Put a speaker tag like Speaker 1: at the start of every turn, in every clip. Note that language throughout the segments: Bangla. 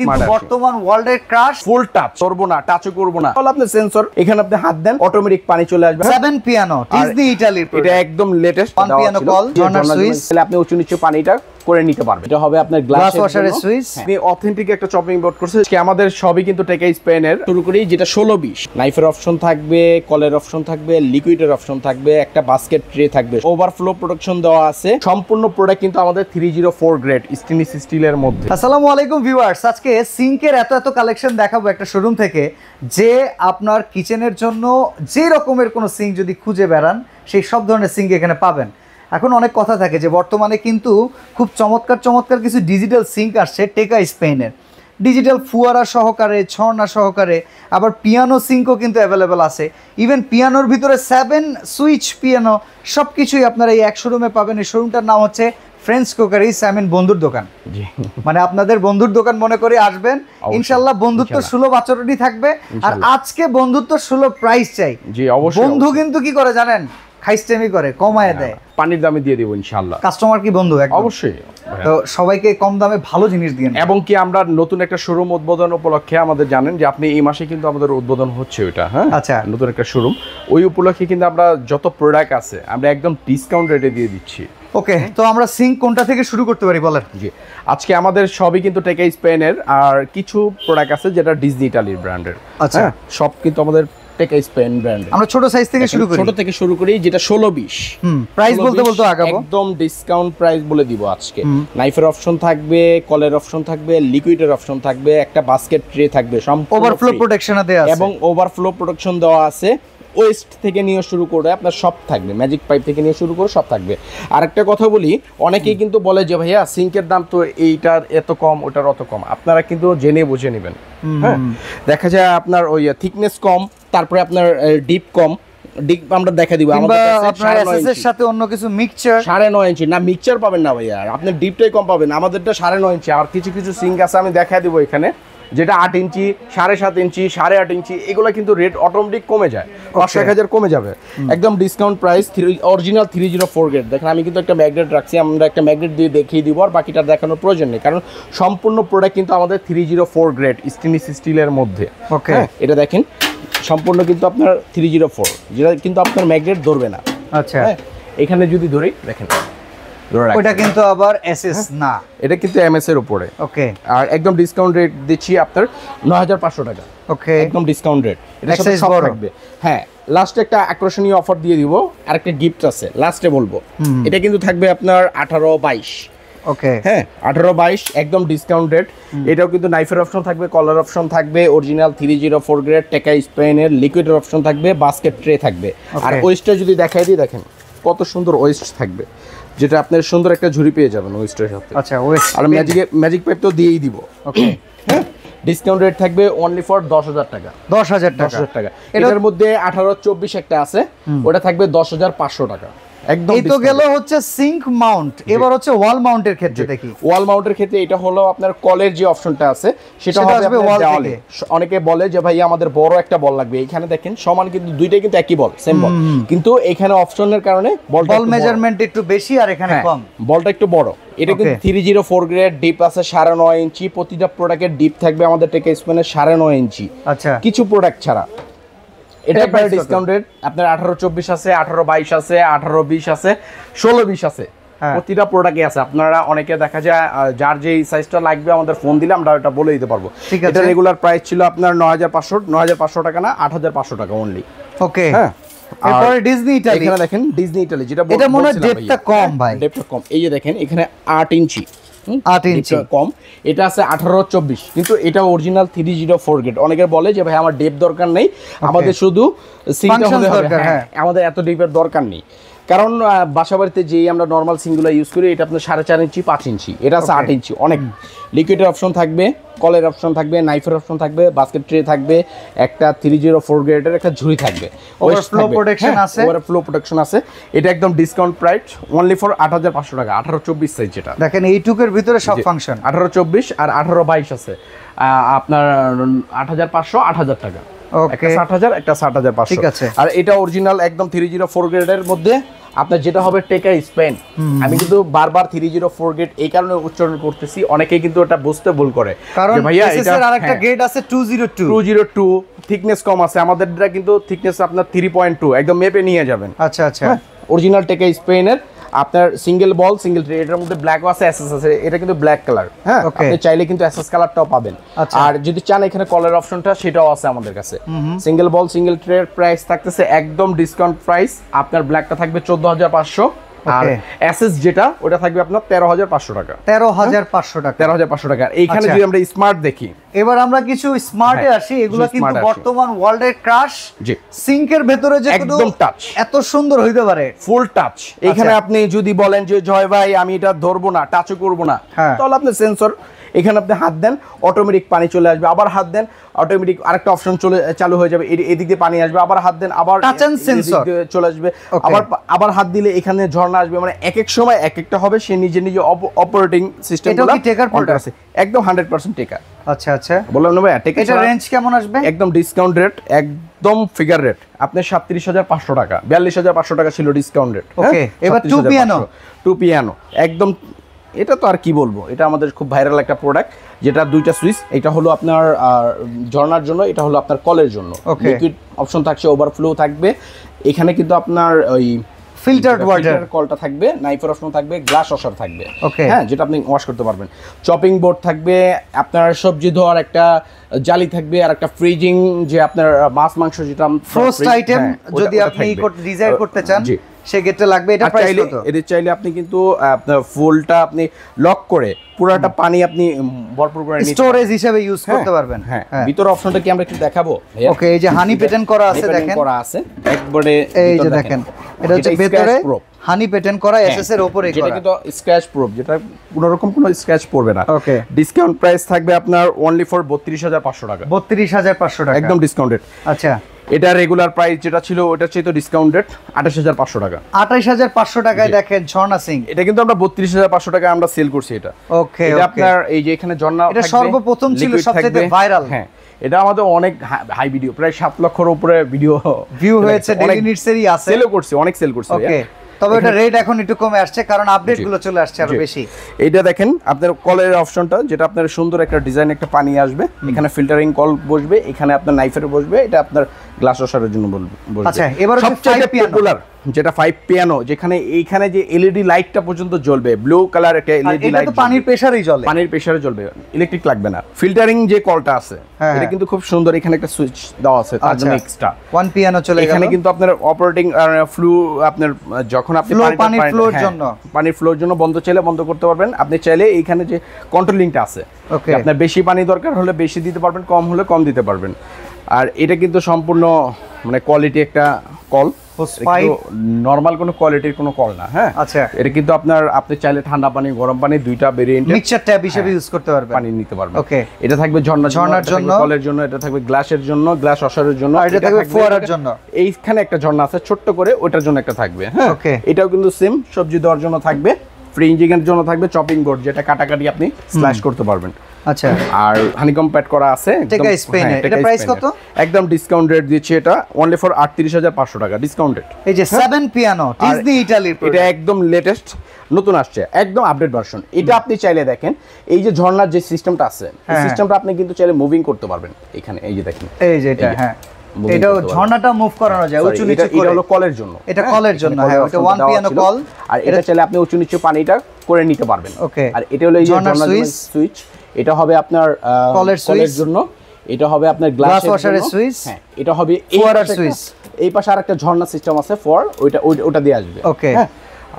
Speaker 1: কিন্তু
Speaker 2: বর্তমান ওয়ার্ল্ডের ক্রাশ ফুল টাচ করবো না টাচও করবো না তাহলে আপনি সেন্সর এখানে আপনি হাত দেন অটোমেটিক পানি চলে আসবে পিয়ানো হ্যাঁ? ডিজনি একদম লেটেস্ট পিয়ানো কল তাহলে আপনি উঁচু নিচু পানিটা করে নিতে পারবে এটা হবে আপনার গ্লাস ওয়াশারের সুইচ আপনি অথেন্টিক একটা চপিং বোর্ড করছে কি আমাদের সবই কিন্তু টেকা স্পেনের শুরু করি যেটা 16 20 নাইফের অপশন থাকবে কলের অপশন থাকবে লিকুইডের অপশন থাকবে একটা বাস্কেট ট্রে থাকবে ওভারফ্লো প্রোডাকশন দেওয়া আছে সম্পূর্ণ প্রোডাক্ট কিন্তু আমাদের 304 গ্রেড স্টেনলেস স্টিলের মধ্যে আসসালামু
Speaker 1: আলাইকুম ভিউয়ার্স আজকে সিঙ্কের এত এত কালেকশন দেখাবো একটা শোরুম থেকে যে আপনার কিচেনের জন্য যে রকমের কোনো সিঙ্ক যদি খুঁজে বেড়ান সেই সব ধরনের সিঙ্ক এখানে পাবেন এখন অনেক কথা থাকে যে বর্তমানে কিন্তু খুব চমৎকার চমৎকার কিছু ডিজিটাল সিঙ্ক আসছে টেকা স্পেনের ডিজিটাল ফুয়ারা সহকারে ছর্না সহকারে আবার পিয়ানো সিঙ্কও কিন্তু অ্যাভেলেবেল আছে ইভেন পিয়ানোর ভিতরে সেভেন সুইচ পিয়ানো সব কিছুই আপনারা এই এক শোরুমে পাবেন এই শোরুমটার নাম হচ্ছে ফ্রেন্স কোকারি স্যামিন বন্ধুর দোকান মানে আপনাদের বন্ধুর দোকান মনে করে আসবেন ইনশাল্লাহ বন্ধুত্ব সুলভ আচরণই থাকবে আর আজকে বন্ধুত্ব সুলভ প্রাইস চাই বন্ধু কিন্তু কি করে জানেন খাইস্টেমি করে কমায় হ্যাঁ, দেয় হ্যাঁ, পানির দামে দিয়ে দেবো
Speaker 2: ইনশাল্লাহ কাস্টমার কি বন্ধু অবশ্যই তো সবাইকে কম দামে ভালো জিনিস দিন এবং কি আমরা নতুন একটা শোরুম উদ্বোধন উপলক্ষে আমাদের জানেন যে আপনি এই মাসে কিন্তু আমাদের উদ্বোধন হচ্ছে ওটা হ্যাঁ আচ্ছা নতুন একটা শোরুম ওই উপলক্ষে কিন্তু আমরা যত প্রোডাক্ট আছে আমরা একদম ডিসকাউন্ট রেটে দিয়ে দিচ্ছি ওকে হ্যাঁ। তো আমরা সিঙ্ক কোনটা থেকে শুরু করতে পারি বলেন জি আজকে আমাদের সবই কিন্তু টেকাই স্পেনের আর কিছু প্রোডাক্ট আছে যেটা ডিজনি ইটালির ব্র্যান্ডের আচ্ছা সব কিন্তু আমাদের প্রত্যেক স্পেন ব্র্যান্ড আমরা ছোট সাইজ থেকে শুরু করি ছোট থেকে শুরু করি যেটা 16 20 প্রাইস বলতে বলতে আগাবো একদম ডিসকাউন্ট প্রাইস বলে দিব আজকে নাইফের অপশন থাকবে কলের অপশন থাকবে লিকুইডের অপশন থাকবে একটা বাস্কেট ট্রে থাকবে সম্পূর্ণ ওভারফ্লো প্রোটেকশন দেওয়া আছে এবং ওভারফ্লো প্রোটেকশন দেওয়া আছে ওয়েস্ট থেকে নিয়ে শুরু করে আপনার সব থাকবে ম্যাজিক পাইপ থেকে নিয়ে শুরু করে সব থাকবে আর একটা কথা বলি অনেকেই কিন্তু বলে যে ভাইয়া সিঙ্কের দাম তো এইটার এত কম ওটার অত কম আপনারা কিন্তু জেনে বুঝে নেবেন হ্যাঁ দেখা যায় আপনার ওই থিকনেস কম তারপরে আপনার ডিপ কম ডিপ আমরা দেখা দিব আমাদের সাথে অন্য কিছু মিক্সচার সাড়ে নয় ইঞ্চি না মিক্সচার পাবেন না ভাইয়া আপনার ডিপটাই কম পাবেন আমাদেরটা সাড়ে নয় ইঞ্চি আর কিছু কিছু সিঙ্ক আছে আমি দেখা দিব এখানে যেটা আট ইঞ্চি সাড়ে সাত ইঞ্চি সাড়ে আট ইঞ্চি এগুলো কিন্তু রেট অটোমেটিক কমে যায় পাঁচশো এক হাজার কমে যাবে একদম discount price three original three zero four grade দেখেন আমি কিন্তু একটা ম্যাগনেট রাখছি আমরা একটা ম্যাগনেট দিয়ে দেখিয়ে দিব আর বাকিটা দেখানোর প্রয়োজন নেই কারণ সম্পূর্ণ প্রোডাক্ট কিন্তু আমাদের three zero four grade stainless স্টিলের মধ্যে ওকে হ্যাঁ, এটা দেখেন সম্পূর্ণ কিন্তু আপনার থ্রি জিরো ফোর যেটা কিন্তু আপনার ম্যাগনেট ধরবে না আচ্ছা হ্যাঁ, এখানে যদি ধরি দেখেন ওটা কিন্তু আবার এসএস হ্যাঁ। না এটা কিন্তু এমএস এর উপরে ওকে আর একদম ডিসকাউন্ট রেট দিচ্ছি আপনার 9500 টাকা ওকে একদম ডিসকাউন্ট রেট এটা সব থাকবে হ্যাঁ লাস্টে একটা আকর্ষণীয় অফার দিয়ে দিব আর গিফট আছে লাস্টে বলবো এটা কিন্তু থাকবে আপনার 18 22 ওকে হ্যাঁ আঠারো বাইশ একদম ডিসকাউন্ট রেট এটাও কিন্তু নাইফের অপশন থাকবে কলার অপশন থাকবে original three zero four grade টেকা স্পেনের লিকুইডের অপশন থাকবে বাস্কেট ট্রে থাকবে আর ওয়েস্টটা যদি দেখাই দিই দেখেন কত সুন্দর ওয়েস্ট থাকবে যেটা আপনার সুন্দর একটা ঝুড়ি পেয়ে যাবেন ওয়েস্টের সাথে আচ্ছা ওয়েস্ট আর ম্যাজিক ম্যাজিক পাইপ তো দিয়েই দিব ওকে হ্যাঁ ডিসকাউন্ট রেট থাকবে অনলি ফর দশ হাজার টাকা দশ হাজার টাকা টাকা এটার মধ্যে আঠারো চব্বিশ একটা আছে ওটা থাকবে দশ হাজার পাঁচশো টাকা একদম এই তো
Speaker 1: গেল হচ্ছে সিঙ্ক মাউন্ট এবার হচ্ছে ওয়াল মাউন্টের ক্ষেত্রে দেখি
Speaker 2: ওয়াল মাউন্টের ক্ষেত্রে এটা হলো আপনার কলের যে অপশনটা আছে সেটা হবে ওয়াল অনেকে বলে যে ভাই আমাদের বড় একটা বল লাগবে এখানে দেখেন সমান কিন্তু দুইটাই কিন্তু একই বল সেম বল কিন্তু এখানে অপশনের কারণে বল মেজারমেন্ট একটু বেশি আর এখানে হ্যাঁ, কম বলটা একটু বড় এটা কিন্তু three zero four grade deep আছে সাড়ে নয় ইঞ্চি প্রতিটা প্রোডাক্টের ডিপ থাকবে আমাদের টেকে স্পেনের সাড়ে নয় ইঞ্চি আচ্ছা কিছু প্রোডাক্ট ছাড়া এটা প্রায় ডিসকাউন্টেড আপনার আঠারো চব্বিশ আছে আঠারো বাইশ আছে আঠারো বিশ আছে ষোলো বিশ আছে হ্যাঁ। প্রতিটা প্রোডাক্টই আছে আপনারা অনেকে দেখা যায় যার যেই সাইজটা লাগবে আমাদের ফোন দিলে আমরা ওটা বলে দিতে পারবো ঠিক রেগুলার প্রাইস ছিল আপনার নয় হাজার পাঁচশো নয় হাজার পাঁচশো টাকা না আট হাজার পাঁচশো টাকা অনলি ওকে হ্যাঁ এরপরে ডিজনি ইটালি এখানে দেখেন ডিজনি ইটালি যেটা এটা মনে হয় ডেপটা কম হ্যাঁ, ভাই ডেপটা কম এই যে দেখেন এখানে আট ইঞ্চি আপনি আট ইঞ্চি কম এটা আছে আঠারো চব্বিশ কিন্তু এটা original three zero four grade অনেকে বলে যে ভাই আমার ডেপ দরকার নেই আমাদের শুধু হ্যাঁ, হ্যাঁ। আমাদের এত ডিপের দরকার নেই কারণ বাসা বাড়িতে যেই আমরা নর্মাল সিঙ্গুলার ইউজ করি এটা আপনার সাড়ে চার ইঞ্চি পাঁচ ইঞ্চি এটা আছে আট ইঞ্চি অনেক লিকুইডের অপশন থাকবে কলের অপশন থাকবে নাইফের অপশন থাকবে বাস্কেট ট্রে থাকবে একটা থ্রি জিরো ফোর গ্রেডের একটা ঝুড়ি থাকবে প্রোটেকশন হ্যাঁ, আছে এটা একদম ডিসকাউন্ট প্রাইস অনলি ফর আট হাজার পাঁচশো টাকা আঠারো চব্বিশ সাইজ যেটা দেখেন এইটুকের ভিতরে সব ফাংশন আঠারো চব্বিশ আর আঠারো বাইশ আছে আপনার আট হাজার পাঁচশো আট হাজার টাকা ষাট হাজার একটা ষাট হাজার পাঁচশো ঠিক আছে আর এটা অরিজিনাল একদম থ্রি জিরো ফোর গ্রেডের মধ্যে আপনার যেটা হবে টেকার স্পেন আমি কিন্তু বারবার থ্রি জিরো ফোর গেট এই কারণে উচ্চারণ করতেছি অনেকে কিন্তু এটা বুঝতে ভুল করে কারণ ভাইয়া একটা গেট হ্যাঁ। আছে two zero two two zero two thickness কম আছে আমাদেরটা কিন্তু থিকনেস আপনার থ্রি পয়েন্ট টু একদম মেপে নিয়ে যাবেন আচ্ছা আচ্ছা অরিজিনাল টেকা স্পেনের আপনার সিঙ্গেল বল সিঙ্গেল ট্রে এটার মধ্যে ব্ল্যাক আছে অ্যাসেস আছে এটা কিন্তু ব্ল্যাক কালার হ্যাঁ আপনি চাইলে কিন্তু অ্যাসেস কালারটাও পাবেন আচ্ছা। আর যদি চান এখানে কলার অপশনটা সেটাও আছে আমাদের কাছে single ball single tray price থাকতেছে একদম ডিসকাউন্ট প্রাইস আপনার ব্ল্যাকটা থাকবে চোদ্দ হাজার পাঁচশো আর এসএস যেটা ওটা থাকবে আপনার তেরো হাজার পাঁচশো টাকা তেরো হাজার পাঁচশো হ্যাঁ, টাকা তেরো হাজার পাঁচশো টাকা এইখানে আচ্ছা। যদি আমরা স্মার্ট দেখি এবার আমরা কিছু স্মার্টে হ্যাঁ, আসি এগুলো কিন্তু
Speaker 1: বর্তমান এর ক্রাশ সিঙ্কের
Speaker 2: ভেতরে যে একদম টাচ এত সুন্দর হইতে পারে ফুল টাচ এখানে আপনি যদি বলেন যে জয় ভাই আমি এটা ধরবো না টাচও করবো না হ্যাঁ। তাহলে আপনি সেন্সর এখানে আপনি হাত দেন অটোমেটিক পানি চলে আসবে আবার হাত দেন অটোমেটিক আরেকটা অপশন চলে চালু হয়ে যাবে এদিক দিয়ে পানি আসবে আবার হাত দেন আবার সেন্সর চলে আসবে আবার আবার হাত দিলে এখানে ঝর্ণা আসবে মানে এক এক সময় এক একটা হবে সে নিজে নিজে অপারেটিং সিস্টেম টেকার আছে একদম হান্ড্রেড পার্সেন্ট টেকার আচ্ছা আচ্ছা বললাম না ভাই এটা রেঞ্জ কেমন আসবে একদম ডিসকাউন্ট রেট একদম ফিগার রেট আপনার সাতত্রিশ হাজার পাঁচশো টাকা বিয়াল্লিশ হাজার পাঁচশো টাকা ছিল ডিসকাউন্ট রেট ওকে এবার টু পিয়ানো টু পিয়ানো একদম এটা তো আর কি বলবো এটা আমাদের খুব ভাইরাল একটা প্রোডাক্ট যেটা দুইটা সুইচ এটা হলো আপনার ঝর্নার জন্য এটা হলো আপনার কলের জন্য লিকুইড অপশন থাকছে ওভারফ্লো থাকবে এখানে কিন্তু আপনার ওই ফিল্টার্ড ওয়াটার কলটা থাকবে নাইফের অপশন থাকবে গ্লাস ওয়াশার থাকবে হ্যাঁ যেটা আপনি ওয়াশ করতে পারবেন চপিং বোর্ড থাকবে আপনার সবজি ধোয়ার একটা জালি থাকবে আর একটা ফ্রিজিং যে আপনার মাছ মাংস যেটা ফ্রোস্ট হ্যাঁ, আইটেম যদি আপনি ডিজাইন করতে চান সেক্ষেত্রে লাগবে এটা চাইলে কত এটা চাইলে আপনি কিন্তু আপনার ফুলটা আপনি লক করে পুরাটা পানি আপনি ভরপুর করে স্টোরেজ
Speaker 1: হিসেবে ইউজ করতে পারবেন হ্যাঁ, হ্যাঁ। ভিতর
Speaker 2: অপশনটা কি আমরা একটু দেখাবো ওকে এই যে হানি প্যাটার্ন করা আছে দেখেন করা আছে একবারে এই যে দেখেন এটা হচ্ছে ভিতরে
Speaker 1: হানি প্যাটার্ন করা এসএস হ্যাঁ, এর উপরে করা এটা কিন্তু
Speaker 2: স্ক্র্যাচ প্রুফ যেটা কোনো রকম কোনো স্ক্র্যাচ পড়বে না ওকে ডিসকাউন্ট প্রাইস থাকবে আপনার অনলি ফর 32500 টাকা 32500 টাকা একদম ডিসকাউন্টেড আচ্ছা এটা রেগুলার প্রাইস যেটা ছিল ওটা চেয়ে তো ডিসকাউন্টেড আঠাশ হাজার পাঁচশো টাকা আঠাশ হাজার পাঁচশো টাকায় দেখেন ঝর্ণা সিং এটা কিন্তু আমরা বত্রিশ হাজার পাঁচশো টাকায় আমরা সেল করছি এটা ওকে এটা আপনার এই যে এখানে ঝর্ণা এটা সর্বপ্রথম ছিল সবচেয়ে ভাইরাল হ্যাঁ এটা আমাদের অনেক হাই ভিডিও প্রায় সাত লক্ষের উপরে ভিডিও ভিউ হয়েছে ডেলি নিটসেরই আছে সেলও করছে অনেক সেল করছে ওকে তবে এটা রেট এখন একটু কমে আসছে কারণ আপডেট গুলো চলে আসছে আরো বেশি এইটা দেখেন আপনার কলের অপশনটা যেটা আপনার সুন্দর একটা ডিজাইন একটা পানি আসবে এখানে ফিল্টারিং কল বসবে এখানে আপনার নাইফের বসবে এটা আপনার গ্লাস ওসারের জন্য বসবে আচ্ছা এবার সবচেয়ে পপুলার যেটা ফাইভ পিয়ানো যেখানে এইখানে যে এলইডি লাইটটা e পর্যন্ত জ্বলবে ব্লু কালার একটা e এলইডি লাইট পানির প্রেসারেই জ্বলে পানির প্রেসারে জ্বলবে ইলেকট্রিক লাগবে না ফিল্টারিং যে কলটা আছে হ্যাঁ, এটা হ্যাঁ। কিন্তু খুব সুন্দর এখানে একটা সুইচ দেওয়া আছে তার আচ্ছা, জন্য এক্সট্রা ওয়ান পিয়ানো চলে এখানে কিন্তু আপনার অপারেটিং ফ্লু আপনার যখন আপনি পানির ফ্লোর হ্যাঁ, জন্য পানির ফ্লোর জন্য বন্ধ চাইলে বন্ধ করতে পারবেন আপনি চাইলে এইখানে যে কন্ট্রোলিংটা আছে আপনার বেশি পানি দরকার হলে বেশি দিতে পারবেন কম হলে কম দিতে পারবেন আর এটা কিন্তু সম্পূর্ণ মানে কোয়ালিটি একটা কল নর্মাল কোন কোয়ালিটির কোন কল না হ্যাঁ আচ্ছা এটা কিন্তু আপনার আপনি চাইলে ঠান্ডা পানি গরম পানি দুইটা ভেরিয়েন্ট মিক্সচার ট্যাপ হিসেবে ইউজ হ্যাঁ, করতে পারবেন পানি নিতে পারবেন ওকে এটা থাকবে ঝর্ণা ঝর্ণার জন্য কলের জন্য এটা থাকবে গ্লাসের জন্য গ্লাস অসারের জন্য আর এটা থাকবে ফোয়ারার জন্য এইখানে একটা ঝর্ণা আছে ছোট্ট করে ওটার জন্য একটা থাকবে হ্যাঁ ওকে এটাও কিন্তু সেম সবজি দেওয়ার জন্য থাকবে ফ্রিজিং এর জন্য থাকবে চপিং বোর্ড যেটা কাটাকাটি আপনি স্ল্যাশ করতে পারবেন আচ্ছা আর হ্যাঁ, হ্যাঁ? এটা আপনি চাইলে দেখেন এই যে ঝর্ণার যে সিস্টেমটা আছে সিস্টেমটা হ্যাঁ। আপনি কিন্তু চাইলে মুভিং করতে পারবেন এখানে এই যে দেখেন এই যে এটা হ্যাঁ এটা ঝর্ণাটা মুভ করানো যায় উঁচু নিচু কলের জন্য এটা কলের জন্য হ্যাঁ ওয়ান পিয়ানো কল আর এটা চাইলে আপনি উঁচু নিচু পানিটা করে নিতে পারবেন ওকে আর এটা হলো এই যে সুইচ এটা হবে আপনার কলের জন্য এটা হবে আপনার গ্লাস ওয়াশারের সুইচ হ্যাঁ এটা হবে ফোয়ারার সুইচ এই পাশে আরেকটা ঝর্ণা সিস্টেম আছে ফর ওইটা ওটা দিয়ে আসবে ওকে হ্যাঁ,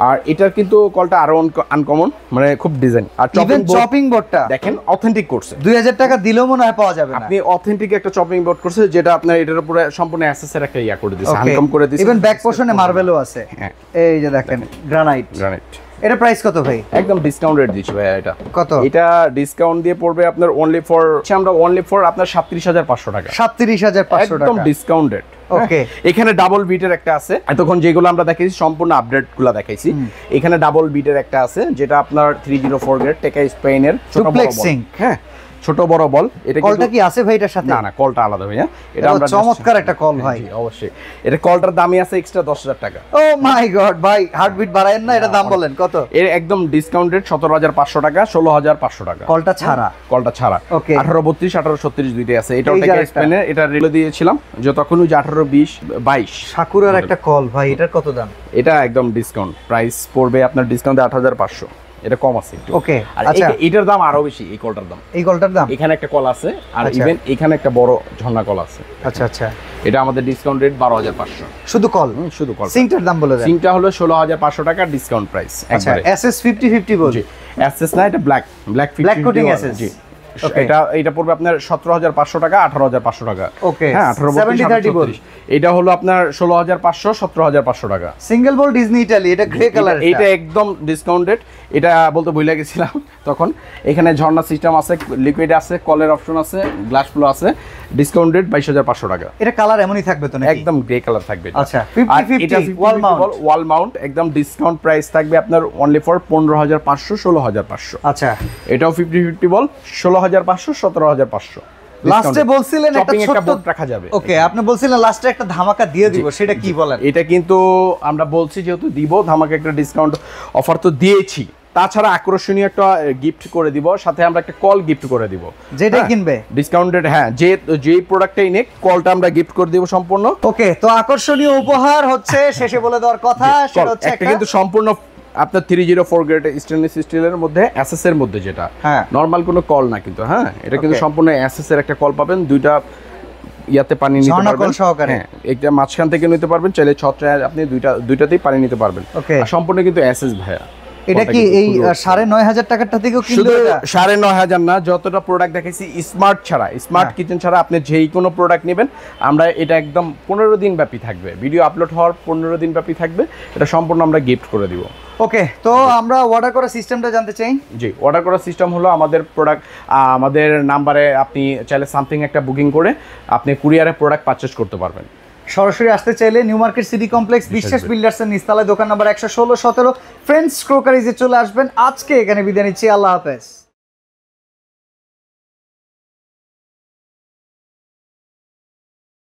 Speaker 2: আর এটার কিন্তু কলটা আরো আনকমন মানে খুব ডিজাইন আর চপিং চপিং বোর্ডটা দেখেন অথেন্টিক করছে 2000 টাকা দিলেও মনে হয় পাওয়া যাবে না আপনি অথেন্টিক একটা চপিং বোর্ড করছে যেটা আপনার এটার উপরে সম্পূর্ণ অ্যাসেসের একটা ইয়া করে দিয়েছে আনকম করে দিয়েছে इवन ব্যাক পোর্শনে মার্বেলও
Speaker 1: আছে হ্যাঁ। এই যে দেখেন গ্রানাইট গ্রানাইট এটা প্রাইস
Speaker 2: কত ভাই একদম ডিসকাউন্ট রেট দিচ্ছি ভাই এটা কত এটা ডিসকাউন্ট দিয়ে পড়বে আপনার অনলি ফর আচ্ছা, আমরা অনলি ফর আপনার সাতত্রিশ হাজার পাঁচশো টাকা সাতত্রিশ হাজার পাঁচশো টাকা একদম ডিসকাউন্ট ওকে এখানে ডাবল বিটের একটা আছে এতক্ষণ যেগুলো আমরা দেখাইছি সম্পূর্ণ আপডেট গুলো দেখাইছি এখানে ডাবল বিটের একটা আছে যেটা আপনার থ্রি জিরো ফোর গ্রেড টেকা স্পেনের হ্যাঁ ছোট বড় বল এটা কলটা কি আছে ভাই এটার সাথে না না কলটা আলাদা ভাইয়া এটা আমরা চমৎকার একটা কল ভাই অবশ্যই এটা কলটার দামই আছে এক্সট্রা 10000 টাকা ও মাই গড ভাই হার্টবিট বাড়ায়েন না এটা দাম বলেন কত এর একদম ডিসকাউন্টেড 17500 টাকা 16500 টাকা কলটা ছাড়া হ্যাঁ, কলটা ছাড়া আঠারো বত্রিশ আঠারো ছত্রিশ দুইটাই আছে এটা স্পেনে এটা রেলে দিয়েছিলাম যে তখন ওই 18 20 22 সাকুরার একটা কল ভাই এটার কত দাম এটা একদম ডিসকাউন্ট প্রাইস পড়বে আপনার ডিসকাউন্ট 8500 এটা কম আছে ওকে আচ্ছা এটার দাম আরো বেশি এই কলটার দাম এই কলটার দাম এখানে একটা কল আছে আর ইভেন আচ্ছা। এখানে একটা বড় ঝর্ণা কল আছে আচ্ছা আচ্ছা এটা আমাদের ডিসকাউন্ট রেট বারো হাজার পাঁচশো শুধু কল শুধু কল সিংটার দাম বলে সিংটা হলো ষোলো হাজার পাঁচশো টাকা ডিসকাউন্ট প্রাইস আচ্ছা এস এস ফিফটি ফিফটি বলছি এস না এটা black black black coating S S G এটা এটা পড়বে আপনার সতেরো হাজার পাঁচশো টাকা আঠারো হাজার পাঁচশো টাকা ওকে হ্যাঁ এটা হলো আপনার ষোলো হাজার পাঁচশো সতেরো হাজার পাঁচশো টাকা সিঙ্গেল বল ডিজনি ইটালি এটা গ্রে কালার এটা একদম ডিসকাউন্টেড এটা বলতে ভুলে গেছিলাম তখন এখানে ঝর্ণা সিস্টেম আছে লিকুইড আছে কলের অপশন আছে গ্লাস ফ্লো আছে ডিসকাউন্ট বাইশ হাজার পাঁচশো টাকা এটা কালার এমনই থাকবে তো একদম গ্রে কালার থাকবে আচ্ছা ওয়াল মাউন্ট একদম ডিসকাউন্ট প্রাইস থাকবে আপনার অনলি ফর পনেরো হাজার পাঁচশো ষোলো হাজার পাঁচশো আচ্ছা এটাও ফিফটি ফিফটি বল ষোলো হাজার পাঁচশো সতেরো হাজার পাঁচশো লাস্টে বলছিলেন একটা রাখা যাবে ওকে আপনি বলছিলেন লাস্টে একটা ধামাকা দিয়ে দিব সেটা কি বলেন এটা কিন্তু আমরা বলছি যেহেতু দিব ধামাকা একটা ডিসকাউন্ট অফার তো দিয়েছি তাছাড়া আকর্ষণীয় একটা গিফট করে দিব সাথে আমরা একটা কল গিফট করে দিব যেটা হ্যাঁ? কিনবে ডিসকাউন্টেড হ্যাঁ যে যে প্রোডাক্টটা নেক কলটা আমরা গিফট করে দিব সম্পূর্ণ ওকে তো আকর্ষণীয় উপহার হচ্ছে শেষে বলে দেওয়ার কথা সেটা হচ্ছে একটা কিন্তু সম্পূর্ণ আপনার three zero four grade stainless স্টিলের মধ্যে অ্যাসেস এর মধ্যে যেটা হ্যাঁ নর্মাল কোনো কল না কিন্তু হ্যাঁ এটা কিন্তু সম্পূর্ণ অ্যাসেস এর একটা কল পাবেন দুইটা ইয়াতে পানি নিতে পারবেন সহকারে হ্যাঁ, একটা মাঝখান থেকে নিতে পারবেন চাইলে ছত্রায় আপনি দুইটা দুইটাতেই পানি নিতে পারবেন সম্পূর্ণ কিন্তু অ্যাসেস ভাইয়া এটা কি এই
Speaker 1: সাড়ে নয় হাজার টাকারটা থেকেও শুধু
Speaker 2: সাড়ে নয় হাজার না যতটা প্রোডাক্ট দেখেছি স্মার্ট ছাড়া স্মার্ট হ্যাঁ। কিচেন ছাড়া আপনি যেই কোনো প্রোডাক্ট নেবেন আমরা এটা একদম পনেরো দিন ব্যাপী থাকবে ভিডিও আপলোড হওয়ার পনেরো দিন ব্যাপী থাকবে এটা সম্পূর্ণ আমরা গিফট করে দিব ওকে তো আমরা অর্ডার করার সিস্টেমটা জানতে চাই জি অর্ডার করার সিস্টেম হলো আমাদের প্রোডাক্ট আমাদের নাম্বারে আপনি চাইলে সামথিং একটা বুকিং করে আপনি কুরিয়ারে প্রোডাক্ট পারচেস করতে পারবেন সরাসরি আসতে
Speaker 1: চাইলে নিউ মার্কেট সিটি কমপ্লেক্স বিশ্বাস বিল্ডার্সের নিস্তালায় দোকান নম্বর একশো ষোলো সতেরো ফ্রেন্ডস ক্রোকারিজে চলে আসবেন আজকে এখানে বিদায় নিচ্ছি আল্লাহ হাফেজ